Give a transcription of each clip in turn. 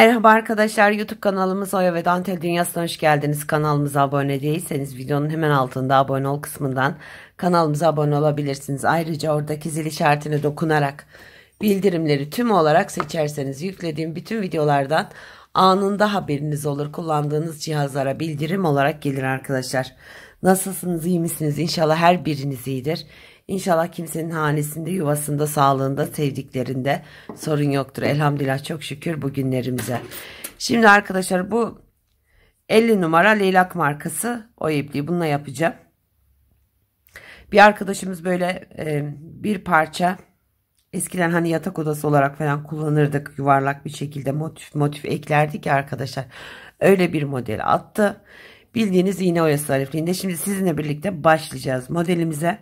Merhaba arkadaşlar YouTube kanalımız Oya ve Dantel Dünyası'na hoş geldiniz. Kanalımıza abone değilseniz videonun hemen altında abone ol kısmından kanalımıza abone olabilirsiniz. Ayrıca oradaki zil işaretine dokunarak bildirimleri tüm olarak seçerseniz yüklediğim bütün videolardan anında haberiniz olur. Kullandığınız cihazlara bildirim olarak gelir arkadaşlar. Nasılsınız iyi misiniz? İnşallah her biriniz iyidir. İnşallah kimsenin hanesinde, yuvasında, sağlığında, sevdiklerinde sorun yoktur. Elhamdülillah çok şükür bugünlerimize. Şimdi arkadaşlar bu 50 numara leylak markası o ipliği bununla yapacağım. Bir arkadaşımız böyle e, bir parça eskiden hani yatak odası olarak falan kullanırdık yuvarlak bir şekilde motif motif eklerdik ya arkadaşlar. Öyle bir model attı. Bildiğiniz iğne oyası tarifliğinde şimdi sizinle birlikte başlayacağız modelimize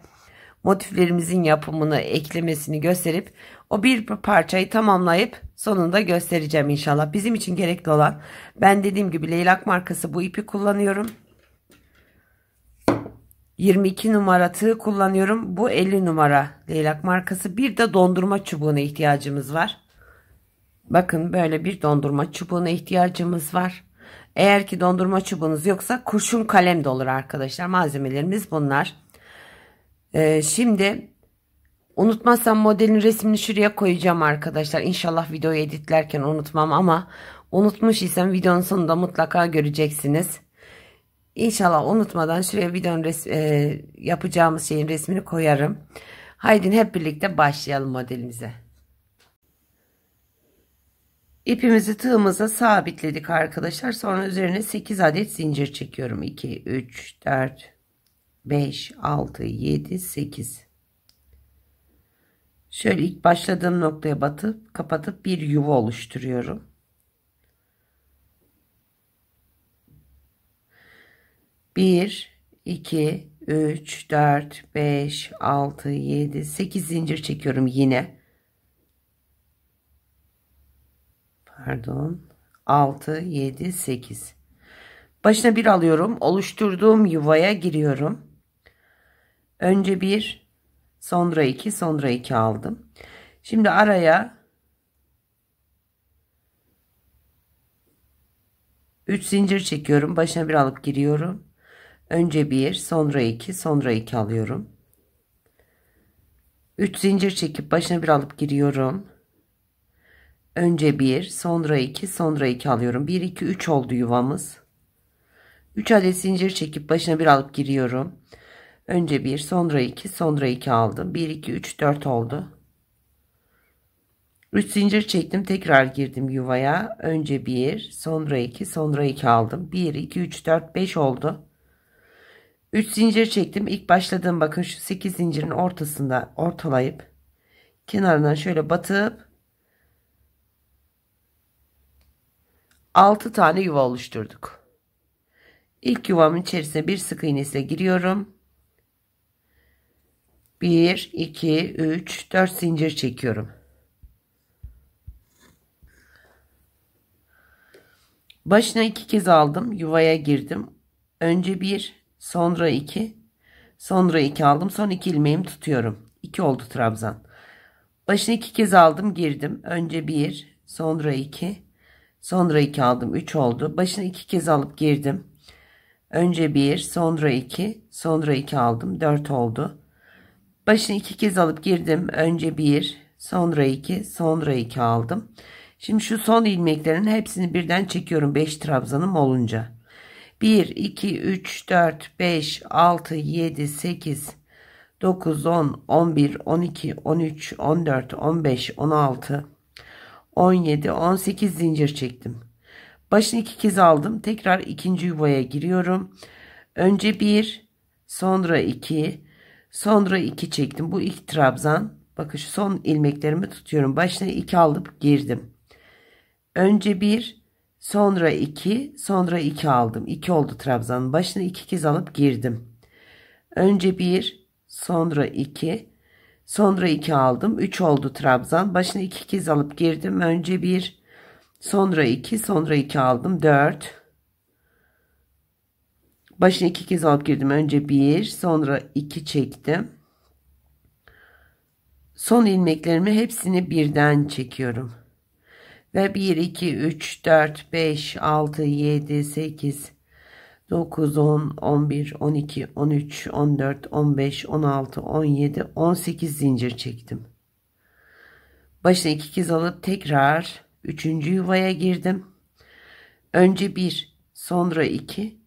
motiflerimizin yapımını eklemesini gösterip o bir parçayı tamamlayıp sonunda göstereceğim inşallah. Bizim için gerekli olan ben dediğim gibi leylak markası bu ipi kullanıyorum. 22 numara tığı kullanıyorum. Bu 50 numara leylak markası. Bir de dondurma çubuğuna ihtiyacımız var. Bakın böyle bir dondurma çubuğuna ihtiyacımız var. Eğer ki dondurma çubuğunuz yoksa kurşun kalem de olur arkadaşlar. Malzemelerimiz bunlar. Ee, şimdi unutmazsam modelin resmini şuraya koyacağım arkadaşlar. İnşallah videoyu editlerken unutmam ama unutmuş isem videonun sonunda mutlaka göreceksiniz. İnşallah unutmadan şuraya videonun e, yapacağımız şeyin resmini koyarım. Haydi hep birlikte başlayalım modelimize. İpimizi tığımıza sabitledik arkadaşlar. Sonra üzerine 8 adet zincir çekiyorum. 2, 3, 4, 5, 6, 7, 8. Şöyle ilk başladığım noktaya batıp kapatıp bir yuva oluşturuyorum. Bir, iki, üç, dört, beş, altı, yedi, sekiz zincir çekiyorum yine. Pardon. Altı, yedi, sekiz. Başına bir alıyorum. Oluşturduğum yuvaya giriyorum. Önce bir, sonra iki, sonra iki aldım. Şimdi araya 3 zincir çekiyorum. Başına bir alıp giriyorum. Önce bir, sonra iki, sonra iki alıyorum. 3 zincir çekip başına bir alıp giriyorum. Önce bir, sonra iki, sonra iki alıyorum. 1 2 3 oldu yuvamız. 3 adet zincir çekip başına bir alıp giriyorum. Önce 1 sonra 2 sonra 2 aldım. 1 2 3 4 oldu. 3 zincir çektim tekrar girdim yuvaya. Önce 1 sonra 2 sonra 2 aldım. 1 2 3 4 5 oldu. 3 zincir çektim. İlk başladığım bakın şu 8 zincirin ortasında ortalayıp kenarından şöyle batıp 6 tane yuva oluşturduk. İlk yuvamın içerisine bir sık iğnesiyle giriyorum. 1 2 3 4 zincir çekiyorum başına iki kez aldım yuvaya girdim önce bir sonra iki sonra iki aldım son iki ilmeğimi tutuyorum 2 oldu trabzan başına iki kez aldım girdim önce bir sonra iki sonra iki aldım 3 oldu başına iki kez alıp girdim önce bir sonra iki sonra iki aldım 4 oldu Başını iki kez alıp girdim. Önce bir, sonra iki, sonra iki aldım. Şimdi şu son ilmeklerin hepsini birden çekiyorum 5 trabzanım olunca. 1, 2, 3, 4, 5, 6, 7, 8, 9, 10, 11, 12, 13, 14, 15, 16, 17, 18 zincir çektim. Başını iki kez aldım. Tekrar ikinci yuvaya giriyorum. Önce 1, sonra 2, Sonra 2 çektim. Bu ilk trabzan. Bakın şu son ilmeklerimi tutuyorum. Başına 2 alıp girdim. Önce 1, sonra 2, sonra 2 aldım. 2 oldu trabzanın. Başına 2 kez alıp girdim. Önce 1, sonra 2, sonra 2 aldım. 3 oldu trabzan. Başına 2 kez alıp girdim. Önce 1, sonra 2, sonra 2 aldım. 4, Başına iki kez alıp girdim. Önce bir sonra iki çektim. Son ilmeklerimi hepsini birden çekiyorum. Ve 1, 2, 3, 4, 5, 6, 7, 8, 9, 10, 11, 12, 13, 14, 15, 16, 17, 18 zincir çektim. Başına iki kez alıp tekrar üçüncü yuvaya girdim. Önce bir, sonra iki,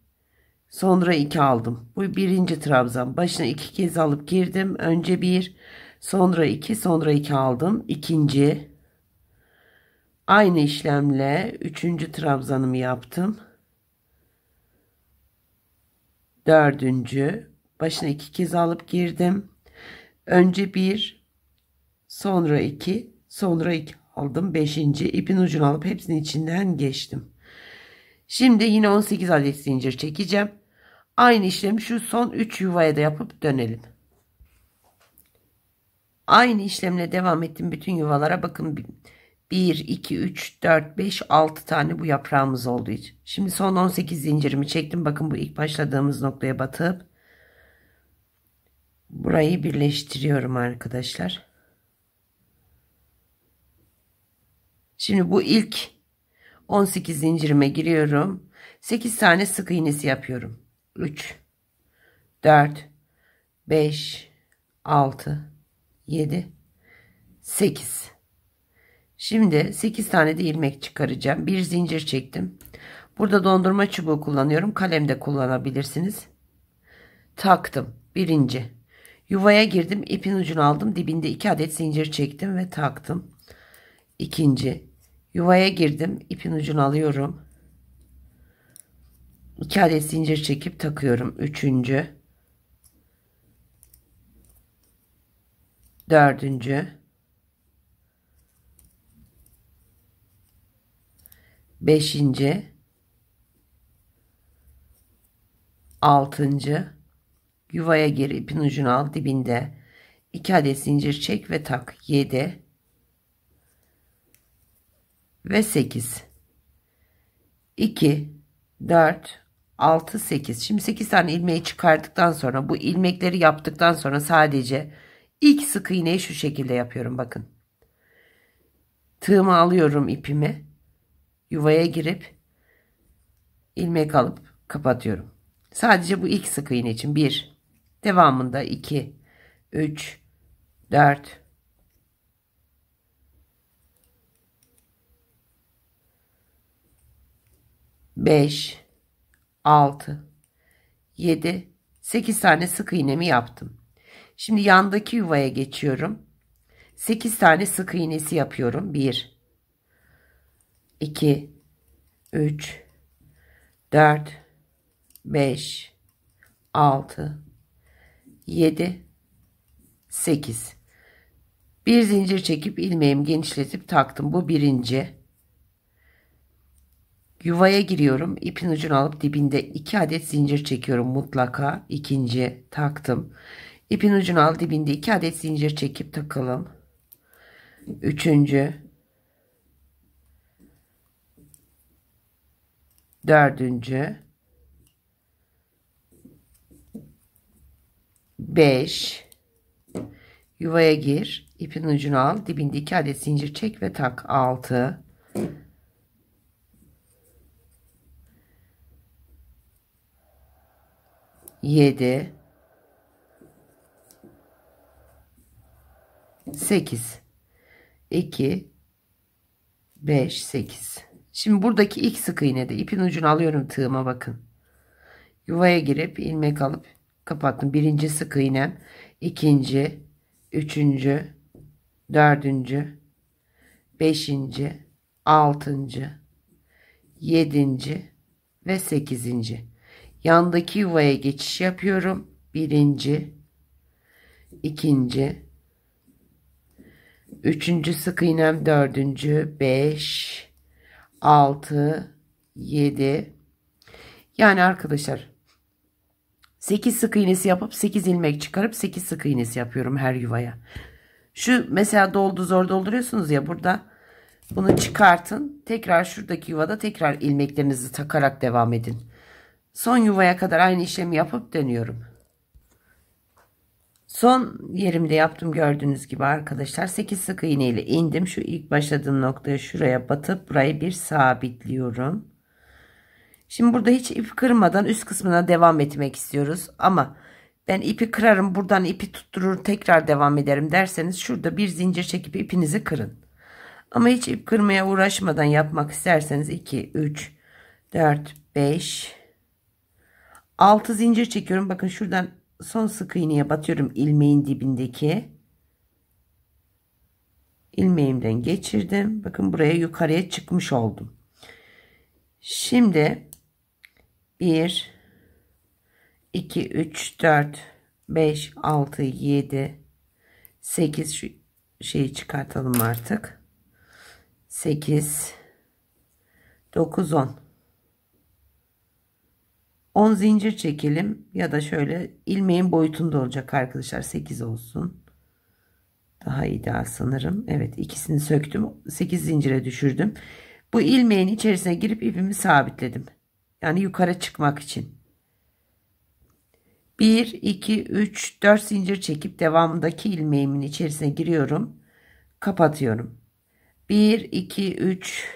Sonra 2 aldım. Bu birinci trabzan. Başına 2 kez alıp girdim. Önce 1, sonra 2, sonra 2 aldım. İkinci. Aynı işlemle 3. trabzanımı yaptım. Dördüncü. Başına 2 kez alıp girdim. Önce 1, sonra 2, sonra 2 aldım. Beşinci. ipin ucunu alıp hepsinin içinden geçtim. Şimdi yine 18 adet zincir çekeceğim. Aynı işlemi şu son 3 yuvaya da yapıp dönelim. Aynı işlemle devam ettim bütün yuvalara. Bakın 1, 2, 3, 4, 5, 6 tane bu yaprağımız oldu. Şimdi son 18 zincirimi çektim. Bakın bu ilk başladığımız noktaya batıp burayı birleştiriyorum arkadaşlar. Şimdi bu ilk 18 zincirime giriyorum. 8 tane sık iğnesi yapıyorum. 3 4 5 6 7 8 Şimdi 8 tane de ilmek çıkaracağım. Bir zincir çektim. Burada dondurma çubuğu kullanıyorum. Kalem de kullanabilirsiniz. Taktım. Birinci. Yuvaya girdim. ipin ucunu aldım. Dibinde 2 adet zincir çektim ve taktım. İkinci. Yuvaya girdim. ipin ucunu alıyorum. 2 adet zincir çekip takıyorum. 3. 4. 5. 6. Yuvaya gir ipin ucunu al dibinde 2 adet zincir çek ve tak 7 ve 8 2 4 6 8. Şimdi 8 tane ilmeği çıkardıktan sonra bu ilmekleri yaptıktan sonra sadece ilk sık iğneyi şu şekilde yapıyorum bakın. Tığımı alıyorum ipimi. Yuvaya girip ilmek alıp kapatıyorum. Sadece bu ilk sık iğne için 1 devamında 2 3 4 5 6, 7, 8 tane sık iğnemi yaptım. Şimdi yandaki yuvaya geçiyorum. 8 tane sık iğnesi yapıyorum. 1, 2, 3, 4, 5, 6, 7, 8. Bir zincir çekip ilmeğimi genişletip taktım. Bu birinci. Yuvaya giriyorum. İpin ucunu alıp dibinde 2 adet zincir çekiyorum mutlaka. ikinci taktım. İpin ucunu al dibinde 2 adet zincir çekip takalım. Üçüncü. Dördüncü. Beş. Yuvaya gir. ipin ucunu al. Dibinde 2 adet zincir çek ve tak. Altı. 7 8 2 5 8 şimdi buradaki ilk sık iğnede ipin ucunu alıyorum tığıma bakın yuvaya girip ilmek alıp kapattım birinci sık iğnem ikinci üçüncü dördüncü beşinci altıncı yedinci ve sekizinci Yandaki yuvaya geçiş yapıyorum. Birinci, ikinci, üçüncü sık iğnem dördüncü, beş, altı, yedi. Yani arkadaşlar 8 sık iğnesi yapıp 8 ilmek çıkarıp 8 sık iğnesi yapıyorum her yuvaya. Şu mesela doldu zor dolduruyorsunuz ya burada bunu çıkartın. Tekrar şuradaki yuvada tekrar ilmeklerinizi takarak devam edin. Son yuvaya kadar aynı işlemi yapıp dönüyorum. Son yerimde yaptım gördüğünüz gibi arkadaşlar 8 sık iğne ile indim. Şu ilk başladığım noktaya şuraya batıp burayı bir sabitliyorum. Şimdi burada hiç ip kırmadan üst kısmına devam etmek istiyoruz. Ama ben ipi kırarım buradan ipi tutturur tekrar devam ederim derseniz şurada bir zincir çekip ipinizi kırın. Ama hiç ip kırmaya uğraşmadan yapmak isterseniz 2, 3, 4, 5, 6 zincir çekiyorum. Bakın şuradan son sık iğneye batıyorum ilmeğin dibindeki. ilmeğimden geçirdim. Bakın buraya yukarıya çıkmış oldum. Şimdi 1 2 3 4 5 6 7 8 şu şeyi çıkartalım artık. 8 9 10 10 zincir çekelim ya da şöyle ilmeğin boyutunda olacak arkadaşlar 8 olsun. Daha ideal sanırım. Evet ikisini söktüm 8 zincire düşürdüm. Bu ilmeğin içerisine girip ipimi sabitledim. Yani yukarı çıkmak için. 1, 2, 3, 4 zincir çekip devamındaki ilmeğimin içerisine giriyorum. Kapatıyorum. 1, 2, 3,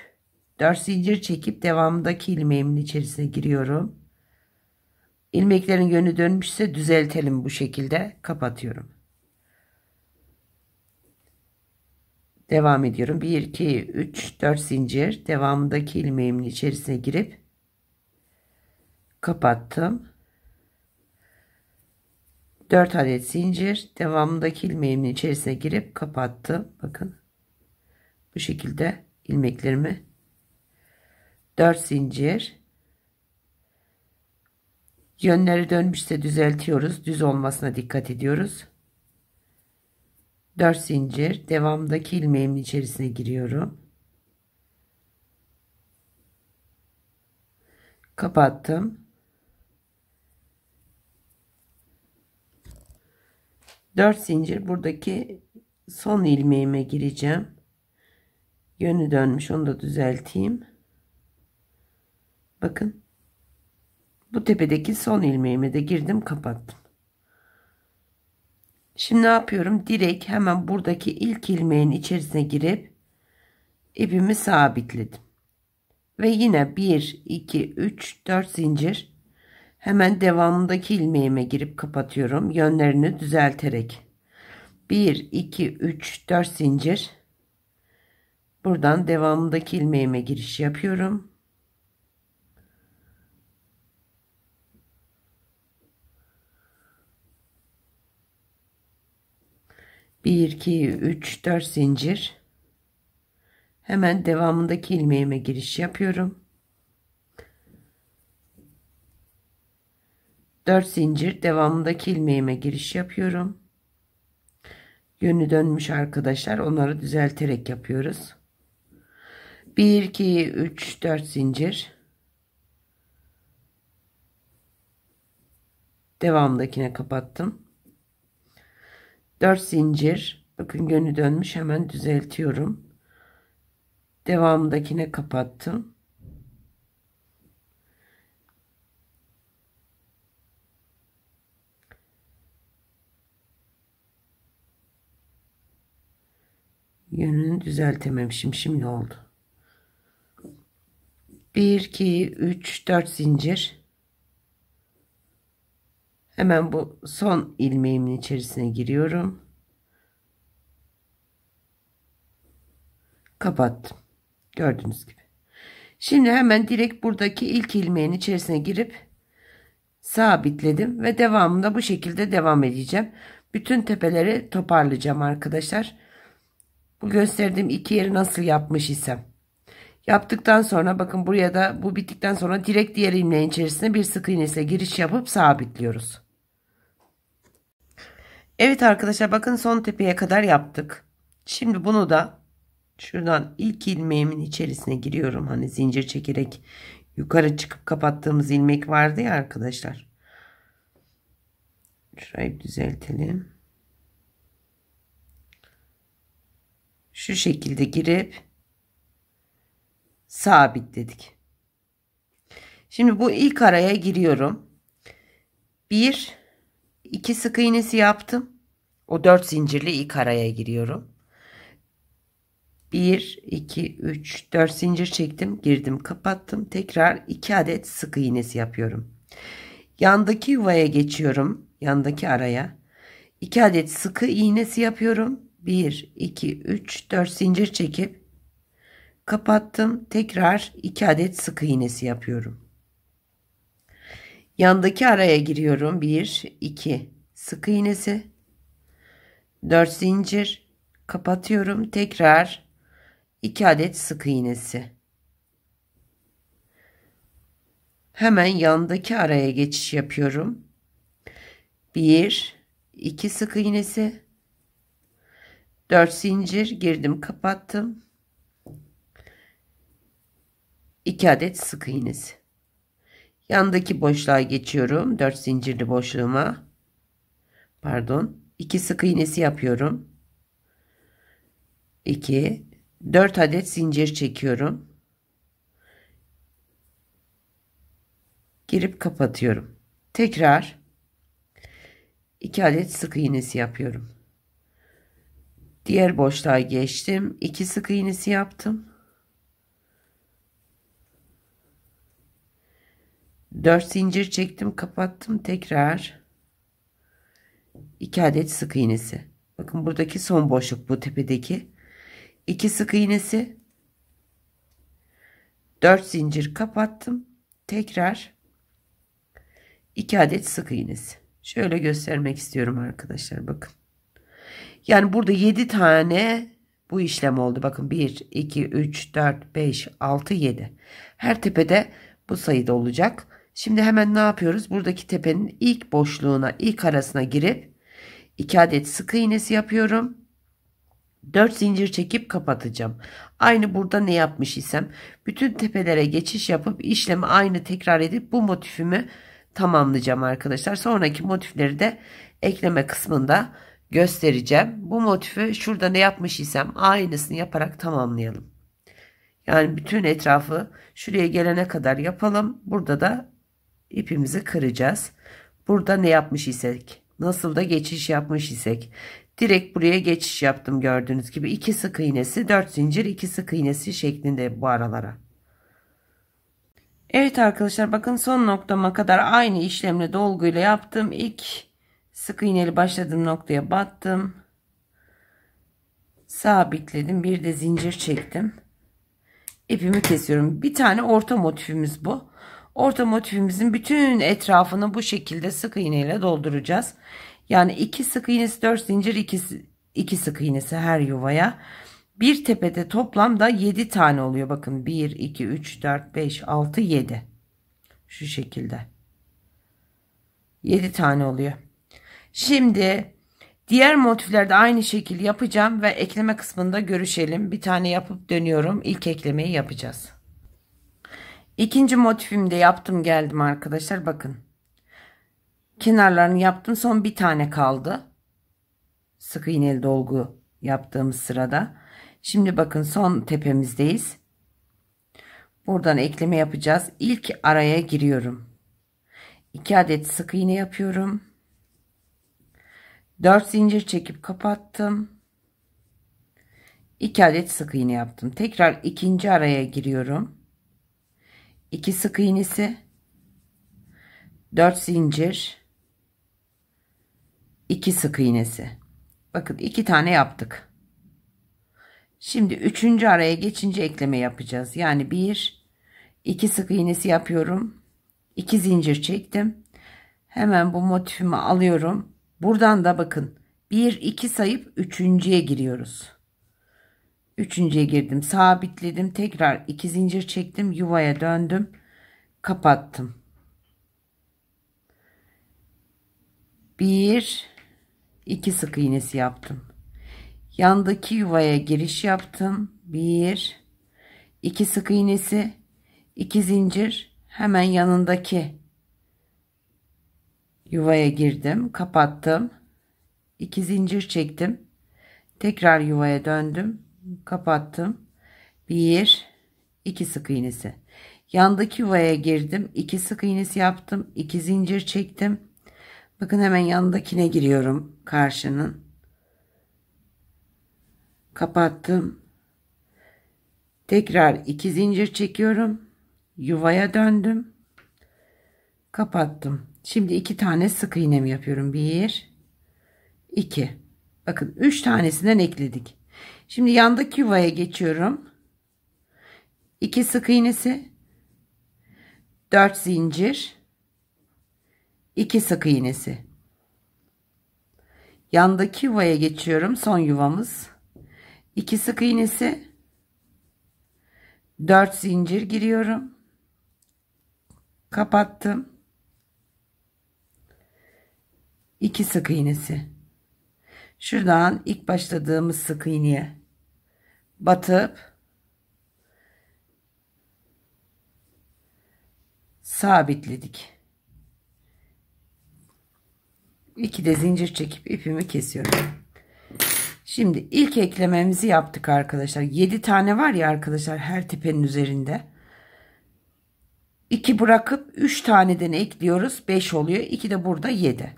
4 zincir çekip devamındaki ilmeğimin içerisine giriyorum İlmeklerin yönü dönmüşse düzeltelim bu şekilde. Kapatıyorum. Devam ediyorum. 1, 2, 3, 4 zincir. Devamındaki ilmeğimin içerisine girip kapattım. 4 adet zincir. Devamındaki ilmeğimin içerisine girip kapattım. Bakın. Bu şekilde ilmeklerimi 4 zincir Yönleri dönmüşse düzeltiyoruz. Düz olmasına dikkat ediyoruz. 4 zincir. Devamdaki ilmeğimin içerisine giriyorum. Kapattım. 4 zincir buradaki son ilmeğime gireceğim. Yönü dönmüş onu da düzelteyim. Bakın bu tepedeki son ilmeğime de girdim kapattım. Şimdi ne yapıyorum? Direkt hemen buradaki ilk ilmeğin içerisine girip ipimi sabitledim. Ve yine 1, 2, 3, 4 zincir. Hemen devamındaki ilmeğime girip kapatıyorum. Yönlerini düzelterek. 1, 2, 3, 4 zincir. Buradan devamındaki ilmeğime giriş yapıyorum. 1 2 3 4 zincir hemen devamındaki ilmeğime giriş yapıyorum 4 zincir devamındaki ilmeğime giriş yapıyorum yönü dönmüş arkadaşlar onları düzelterek yapıyoruz 1 2 3 4 zincir devamdakine kapattım 4 zincir bakın yönü dönmüş hemen düzeltiyorum devamındakine kapattım yönünü düzeltememişim şimdi oldu 1 2 3 4 zincir Hemen bu son ilmeğimin içerisine giriyorum. Kapattım. Gördüğünüz gibi. Şimdi hemen direkt buradaki ilk ilmeğin içerisine girip sabitledim ve devamında bu şekilde devam edeceğim. Bütün tepeleri toparlayacağım arkadaşlar. Bu gösterdiğim iki yeri nasıl yapmış isem. Yaptıktan sonra bakın buraya da bu bittikten sonra direkt diğer ilmeğin içerisine bir sık iğnesiyle giriş yapıp sabitliyoruz. Evet arkadaşlar bakın son tepeye kadar yaptık. Şimdi bunu da şuradan ilk ilmeğimin içerisine giriyorum. Hani zincir çekerek yukarı çıkıp kapattığımız ilmek vardı ya arkadaşlar. Şurayı düzeltelim. Şu şekilde girip sabitledik. Şimdi bu ilk araya giriyorum. 1 2 sık iğnesi yaptım. O 4 zincirli ilk araya giriyorum. 1 2 3 4 zincir çektim, girdim, kapattım. Tekrar 2 adet sık iğnesi yapıyorum. Yandaki yuvaya geçiyorum. Yandaki araya 2 adet sıkı iğnesi yapıyorum. 1 2 3 4 zincir çekip kapattım. Tekrar 2 adet sık iğnesi yapıyorum. Yandaki araya giriyorum. 1, 2 sık iğnesi. 4 zincir. Kapatıyorum. Tekrar 2 adet sık iğnesi. Hemen yandaki araya geçiş yapıyorum. 1, 2 sık iğnesi. 4 zincir girdim kapattım. 2 adet sık iğnesi. Yandaki boşluğa geçiyorum. 4 zincirli boşluğuma. Pardon. 2 sık iğnesi yapıyorum. 2 4 adet zincir çekiyorum. Girip kapatıyorum. Tekrar 2 adet sık iğnesi yapıyorum. Diğer boşluğa geçtim. 2 sık iğnesi yaptım. 4 zincir çektim kapattım tekrar 2 adet sık iğnesi bakın buradaki son boşluk bu tepedeki 2 sık iğnesi 4 zincir kapattım tekrar 2 adet sık iğnesi şöyle göstermek istiyorum arkadaşlar bakın yani burada 7 tane bu işlem oldu bakın 1 2 3 4 5 6 7 her tepede bu sayıda olacak Şimdi hemen ne yapıyoruz? Buradaki tepenin ilk boşluğuna, ilk arasına girip 2 adet sık iğnesi yapıyorum. 4 zincir çekip kapatacağım. Aynı burada ne yapmış isem bütün tepelere geçiş yapıp işlemi aynı tekrar edip bu motifimi tamamlayacağım arkadaşlar. Sonraki motifleri de ekleme kısmında göstereceğim. Bu motifi şurada ne yapmış isem aynısını yaparak tamamlayalım. Yani bütün etrafı şuraya gelene kadar yapalım. Burada da ipimizi kıracağız. Burada ne yapmış isek nasıl da geçiş yapmış isek direkt buraya geçiş yaptım gördüğünüz gibi 2 sık iğnesi 4 zincir 2 sık iğnesi şeklinde bu aralara. Evet arkadaşlar bakın son noktama kadar aynı işlemle dolguyla yaptım. İlk sık iğneli başladığım noktaya battım. Sabitledim. Bir de zincir çektim. İpimi kesiyorum. Bir tane orta motifimiz bu. Orta motifimizin bütün etrafını bu şekilde sık iğne ile dolduracağız. Yani 2 sık iğnesi 4 zincir 2, 2 sık iğnesi her yuvaya. Bir tepede toplamda 7 tane oluyor. Bakın 1, 2, 3, 4, 5, 6, 7. Şu şekilde. 7 tane oluyor. Şimdi diğer motiflerde aynı şekilde yapacağım ve ekleme kısmında görüşelim. Bir tane yapıp dönüyorum. İlk eklemeyi yapacağız. İkinci motifimde yaptım geldim arkadaşlar. Bakın. Kenarlarını yaptım. Son bir tane kaldı. Sık iğneli dolgu yaptığımız sırada. Şimdi bakın son tepemizdeyiz. Buradan ekleme yapacağız. İlk araya giriyorum. 2 adet sık iğne yapıyorum. 4 zincir çekip kapattım. 2 adet sık iğne yaptım. Tekrar ikinci araya giriyorum. 2 sık iğnesi 4 zincir 2 sık iğnesi bakın 2 tane yaptık şimdi 3. araya geçince ekleme yapacağız yani 1 2 sık iğnesi yapıyorum 2 zincir çektim hemen bu motifimi alıyorum buradan da bakın 1 2 sayıp 3.ye giriyoruz Üçüncüye girdim. Sabitledim. Tekrar iki zincir çektim. Yuvaya döndüm. Kapattım. Bir, iki sık iğnesi yaptım. Yandaki yuvaya giriş yaptım. Bir, iki sık iğnesi, iki zincir. Hemen yanındaki yuvaya girdim. Kapattım. iki zincir çektim. Tekrar yuvaya döndüm kapattım. 1 2 sık iğnesi. Yandaki yuvaya girdim. 2 sık iğnesi yaptım. 2 zincir çektim. Bakın hemen yanındakine giriyorum karşının. Kapattım. Tekrar 2 zincir çekiyorum. Yuvaya döndüm. Kapattım. Şimdi 2 tane sık iğnemi yapıyorum. 1 2 Bakın 3 tanesinden ekledik. Şimdi yandaki yuvaya geçiyorum. 2 sık iğnesi 4 zincir 2 sık iğnesi yandaki yuvaya geçiyorum son yuvamız 2 sık iğnesi 4 zincir giriyorum kapattım 2 sık iğnesi şuradan ilk başladığımız sık iğneye batıp sabitledik. İki de zincir çekip ipimi kesiyorum. Şimdi ilk eklememizi yaptık arkadaşlar. 7 tane var ya arkadaşlar her tepenin üzerinde. 2 bırakıp 3 taneden ekliyoruz. 5 oluyor. 2 de burada 7.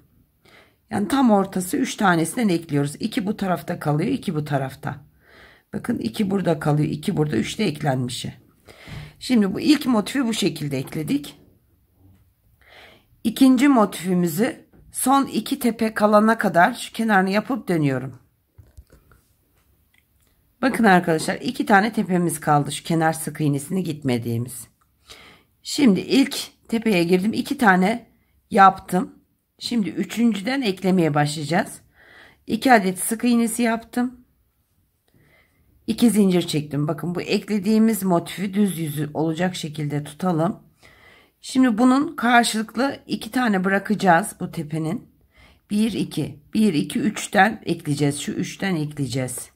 Yani tam ortası 3 tanesinden ekliyoruz. 2 bu tarafta kalıyor. 2 bu tarafta. Bakın 2 burada kalıyor. 2 burada. 3 de eklenmişi. Şimdi bu ilk motifi bu şekilde ekledik. İkinci motifimizi son iki tepe kalana kadar şu kenarını yapıp dönüyorum. Bakın arkadaşlar iki tane tepemiz kaldı şu kenar sık iğnesini gitmediğimiz. Şimdi ilk tepeye girdim. iki tane yaptım. Şimdi üçüncüden eklemeye başlayacağız. 2 adet sık iğnesi yaptım. 2 zincir çektim. Bakın bu eklediğimiz motifi düz yüzü olacak şekilde tutalım. Şimdi bunun karşılıklı iki tane bırakacağız bu tepenin. 1 2 1 2 3'ten ekleyeceğiz. Şu 3'ten ekleyeceğiz.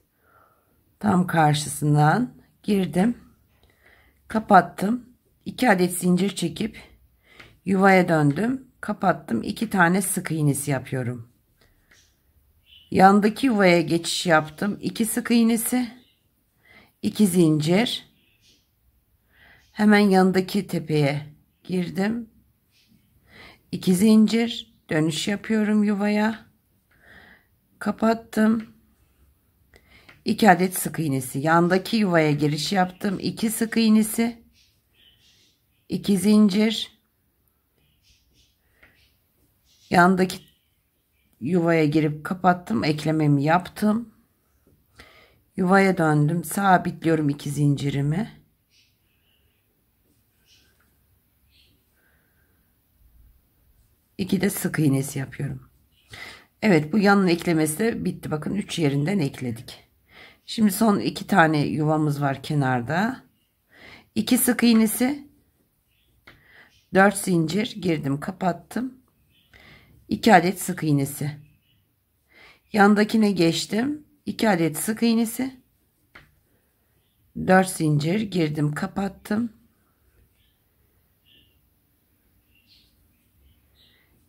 Tam karşısından girdim. Kapattım. 2 adet zincir çekip yuvaya döndüm. Kapattım. 2 tane sık iğnesi yapıyorum. Yandaki yuvaya geçiş yaptım. 2 sık iğnesi 2 zincir hemen yanındaki tepeye girdim 2 zincir dönüş yapıyorum yuvaya kapattım 2 adet sık iğnesi yandaki yuvaya giriş yaptım 2 sık iğnesi 2 zincir yandaki yuvaya girip kapattım eklememi yaptım Yuvaya döndüm. Sabitliyorum iki zincirimi. İki de sık iğnesi yapıyorum. Evet bu yanın eklemesi de bitti. Bakın üç yerinden ekledik. Şimdi son iki tane yuvamız var kenarda. 2 sık iğnesi 4 zincir girdim kapattım. 2 adet sık iğnesi. Yandakine geçtim. 2 adet sık iğnesi 4 zincir girdim kapattım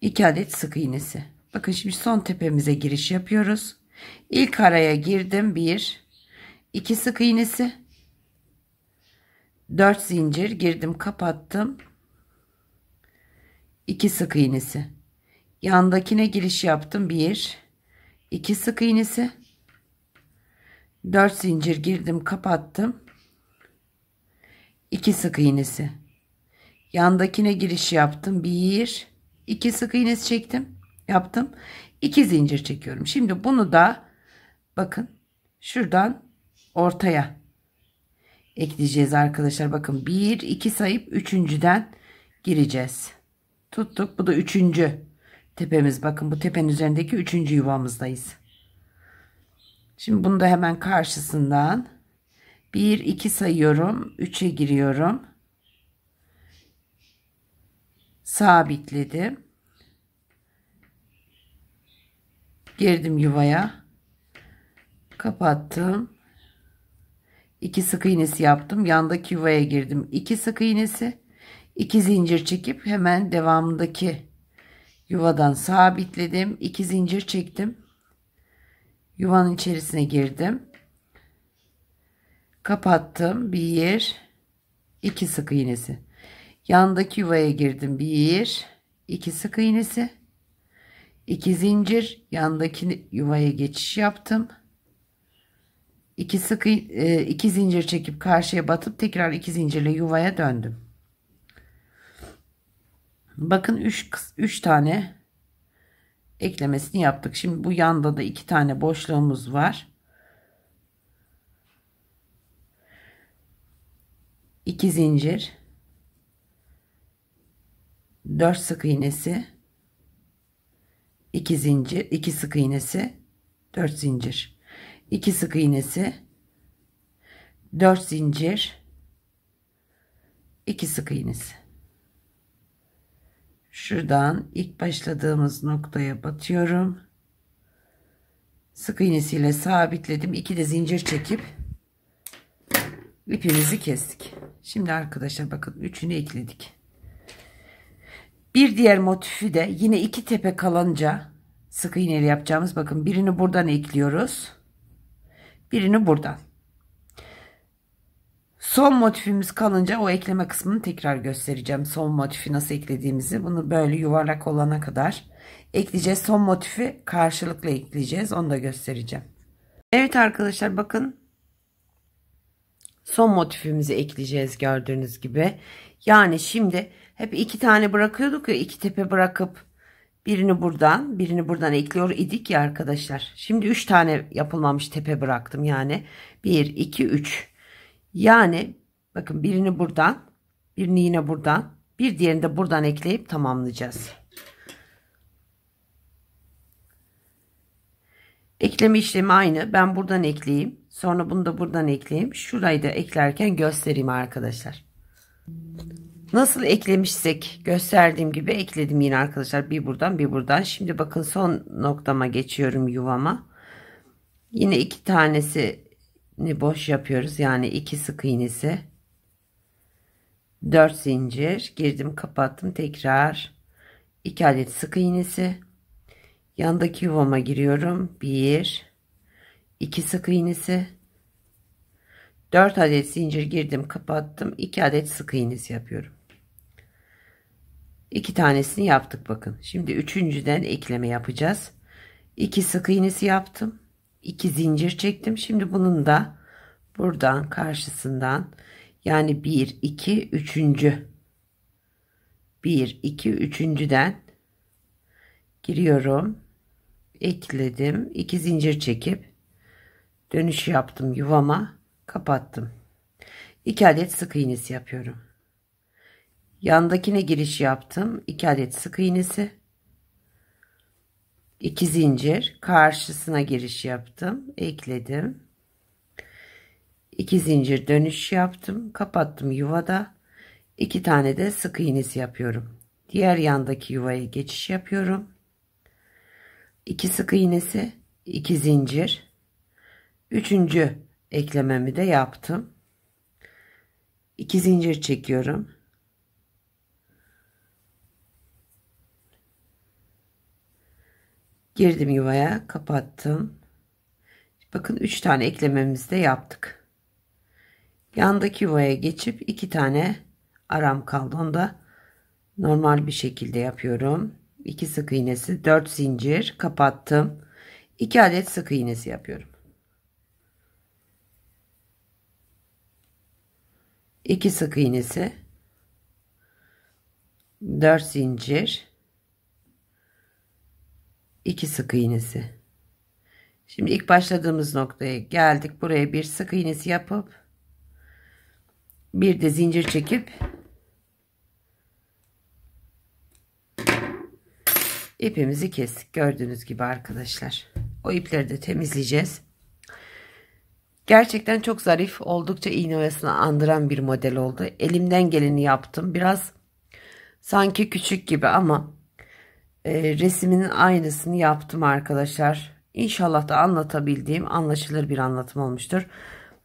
2 adet sık iğnesi bakın şimdi son tepemize giriş yapıyoruz ilk araya girdim 1 2 sık iğnesi 4 zincir girdim kapattım 2 sık iğnesi yandakine giriş yaptım 1 2 sık iğnesi 4 zincir girdim kapattım 2 sık iğnesi yandakine giriş yaptım 1 2 sık iğnesi çektim yaptım 2 zincir çekiyorum şimdi bunu da bakın şuradan ortaya ekleyeceğiz arkadaşlar bakın 1 2 sayıp üçüncüden gireceğiz tuttuk bu da üçüncü tepemiz bakın bu tepenin üzerindeki üçüncü yuvamızdayız Şimdi bunu da hemen karşısından 1 2 sayıyorum. 3'e giriyorum. Sabitledim. Girdim yuvaya. Kapattım. 2 sık iğnesi yaptım. Yandaki yuvaya girdim. 2 sık iğnesi. 2 zincir çekip hemen devamındaki yuvadan sabitledim. 2 zincir çektim. Yuvanın içerisine girdim. Kapattım. Bir, iki sık iğnesi. Yandaki yuvaya girdim. Bir, iki sık iğnesi. iki zincir. Yandaki yuvaya geçiş yaptım. İki sık e, iki zincir çekip karşıya batıp tekrar iki zincirle yuvaya döndüm. Bakın 3 3 tane eklemesini yaptık. Şimdi bu yanda da iki tane boşluğumuz var. İki zincir. dört sık iğnesi. iki zincir, iki sık iğnesi, dört zincir. iki sık iğnesi, dört zincir, iki sık iğnesi şuradan ilk başladığımız noktaya batıyorum sık iğnesiyle sabitledim iki de zincir çekip ipimizi kestik şimdi arkadaşlar bakın üçünü ekledik bir diğer motifi de yine iki tepe kalınca sık iğneyle yapacağımız bakın birini buradan ekliyoruz birini buradan Son motifimiz kalınca o ekleme kısmını tekrar göstereceğim. Son motifi nasıl eklediğimizi bunu böyle yuvarlak olana kadar ekleyeceğiz. Son motifi karşılıklı ekleyeceğiz. Onu da göstereceğim. Evet arkadaşlar bakın son motifimizi ekleyeceğiz gördüğünüz gibi. Yani şimdi hep iki tane bırakıyorduk ya iki tepe bırakıp birini buradan birini buradan ekliyor idik ya arkadaşlar. Şimdi üç tane yapılmamış tepe bıraktım yani. Bir, iki, üç. Yani bakın birini buradan, birini yine buradan, bir diğerini de buradan ekleyip tamamlayacağız. Ekleme işlemi aynı. Ben buradan ekleyeyim. Sonra bunu da buradan ekleyeyim. Şurayı da eklerken göstereyim arkadaşlar. Nasıl eklemişsek gösterdiğim gibi ekledim yine arkadaşlar. Bir buradan bir buradan. Şimdi bakın son noktama geçiyorum yuvama. Yine iki tanesi boş yapıyoruz yani iki sık iğnesi 4 zincir girdim kapattım tekrar 2 adet sık iğnesi yandaki yuvama giriyorum 1 2 sık iğnesi 4 adet zincir girdim kapattım 2 adet sık iğnesi yapıyorum 2 tanesini yaptık bakın şimdi üçüncüden ekleme yapacağız 2 sık iğnesi yaptım 2 zincir çektim. Şimdi bunun da buradan karşısından yani 1 2 3. 1 2 3.den giriyorum. Ekledim. iki zincir çekip dönüş yaptım yuvama kapattım. 2 adet sık iğnesi yapıyorum. Yandakine giriş yaptım. 2 adet sık iğnesi 2 zincir karşısına giriş yaptım ekledim 2 zincir dönüş yaptım kapattım yuvada 2 tane de sık iğnesi yapıyorum diğer yandaki yuvaya geçiş yapıyorum 2 sık iğnesi iki zincir Üçüncü eklememi de yaptım 2 zincir çekiyorum girdim yuvaya kapattım bakın 3 tane eklememizi de yaptık yandaki yuvaya geçip 2 tane aram kaldı onu da normal bir şekilde yapıyorum 2 sık iğnesi 4 zincir kapattım 2 adet sık iğnesi yapıyorum 2 sık iğnesi 4 zincir 2 sık iğnesi. Şimdi ilk başladığımız noktaya geldik. Buraya bir sık iğnesi yapıp bir de zincir çekip ipimizi kestik. Gördüğünüz gibi arkadaşlar. O ipleri de temizleyeceğiz. Gerçekten çok zarif, oldukça iğne oyasını andıran bir model oldu. Elimden geleni yaptım. Biraz sanki küçük gibi ama e, resiminin aynısını yaptım arkadaşlar. İnşallah da anlatabildiğim anlaşılır bir anlatım olmuştur.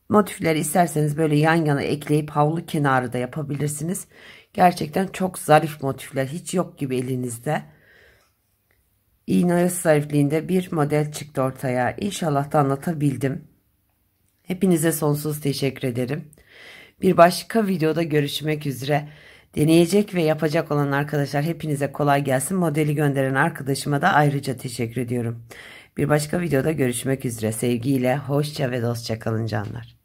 Motifleri isterseniz böyle yan yana ekleyip havlu kenarı da yapabilirsiniz. Gerçekten çok zarif motifler. Hiç yok gibi elinizde. İğne zarifliğinde bir model çıktı ortaya. İnşallah da anlatabildim. Hepinize sonsuz teşekkür ederim. Bir başka videoda görüşmek üzere. Deneyecek ve yapacak olan arkadaşlar hepinize kolay gelsin. Modeli gönderen arkadaşıma da ayrıca teşekkür ediyorum. Bir başka videoda görüşmek üzere. Sevgiyle, hoşça ve dostça kalın canlar.